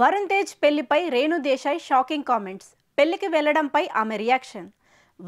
వరుణ్ తేజ్ పెళ్లిపై Renu Desai shocking comments పెళ్లికి వెళ్లడంపై ఆమె రియాక్షన్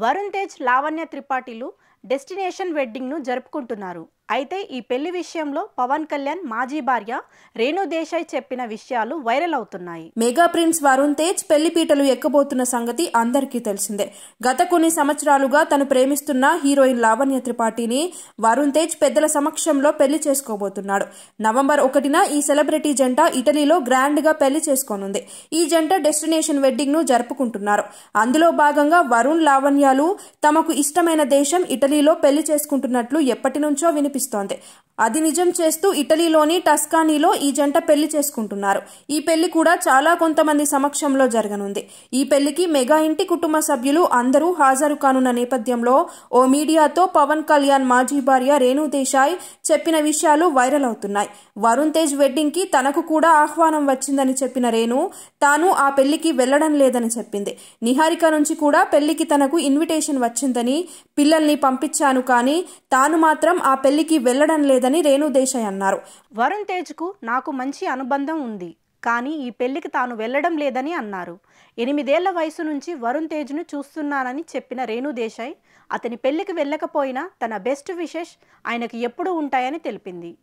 వరుణ్ తేజ్ లావణ్య త్రిపాఠిలు డెస్టినేషన్ వెడ్డింగ్ను జరుపుకుంటున్నారు అయితే ఈ పెళ్లి విషయంలో పవన్ కళ్యాణ్ మాజీ భార్య రేణు దేశాయ్ చెప్పిన విషయాలు వైరల్ అవుతున్నాయి మెగా ప్రిన్స్ వరుణ్ తేజ్ పెళ్లి పీటలు ఎక్కబోతున్న సంగతి అందరికీ తెలిసిందే గత కొన్ని సంవత్సరాలుగా తను ప్రేమిస్తున్న హీరోయిన్ లావణ్య త్రిపాఠిని వరుణ్ తేజ్ పెద్దల సమక్షంలో పెళ్లి చేసుకోబోతున్నాడు నవంబర్ ఒకటిన ఈ సెలబ్రిటీ జంట ఇటలీలో గ్రాండ్ గా పెళ్లి చేసుకోనుంది ఈ జంట డెస్టినేషన్ వెడ్డింగ్ ను జరుపుకుంటున్నారు అందులో భాగంగా వరుణ్ లావణ్యాలు తమకు ఇష్టమైన దేశం ఇటలీలో పెళ్లి చేసుకుంటున్నట్లు ఎప్పటి నుంచో వినిపిస్తుంది constante. అది నిజం చేస్తూ ఇటలీలోని టస్కానీలో ఈ జంట పెళ్లి చేసుకుంటున్నారు ఈ పెళ్లి కూడా చాలా కొంతమంది సమక్షంలో జరగనుంది ఈ పెళ్లికి మెగా ఇంటి కుటుంబ సభ్యులు అందరూ హాజరు కానున్న నేపథ్యంలో ఓ మీడియాతో పవన్ కళ్యాణ్ మాజీ భార్య రేణు దేశాయ్ చెప్పిన విషయాలు వైరల్ అవుతున్నాయి వరుణ్ తేజ్ వెడ్డింగ్ కి తనకు కూడా ఆహ్వానం వచ్చిందని చెప్పిన రేణు తాను ఆ పెళ్లికి వెళ్లడం లేదని చెప్పింది నిహారిక నుంచి కూడా పెళ్లికి తనకు ఇన్విటేషన్ వచ్చిందని పిల్లల్ని పంపించాను కానీ తాను మాత్రం ఆ పెళ్లికి వెళ్లడం లేదని ఉందని రేణుదేశాయ్ అన్నారు వరుణ్ తేజ్కు నాకు మంచి అనుబంధం ఉంది కానీ ఈ పెళ్లికి తాను వెళ్లడం లేదని అన్నారు ఎనిమిదేళ్ల వయసు నుంచి వరుణ్ తేజ్ను చూస్తున్నానని చెప్పిన రేణుదేశాయ్ అతని పెళ్లికి వెళ్ళకపోయినా తన బెస్ట్ విషెస్ ఆయనకు ఎప్పుడూ ఉంటాయని తెలిపింది